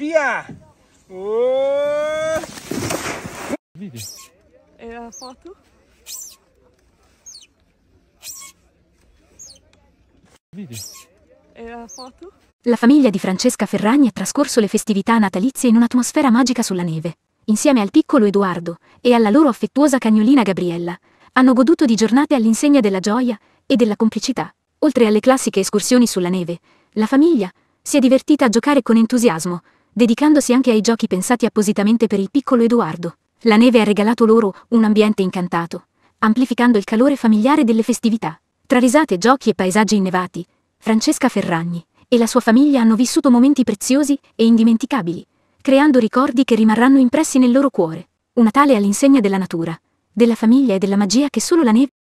Via! Oh! Video. E la foto? Video. E la foto? La famiglia di Francesca Ferragni ha trascorso le festività natalizie in un'atmosfera magica sulla neve. Insieme al piccolo Edoardo e alla loro affettuosa cagnolina Gabriella, hanno goduto di giornate all'insegna della gioia e della complicità. Oltre alle classiche escursioni sulla neve, la famiglia si è divertita a giocare con entusiasmo dedicandosi anche ai giochi pensati appositamente per il piccolo Edoardo. La neve ha regalato loro un ambiente incantato, amplificando il calore familiare delle festività. Tra risate, giochi e paesaggi innevati, Francesca Ferragni e la sua famiglia hanno vissuto momenti preziosi e indimenticabili, creando ricordi che rimarranno impressi nel loro cuore. Un Natale all'insegna della natura, della famiglia e della magia che solo la neve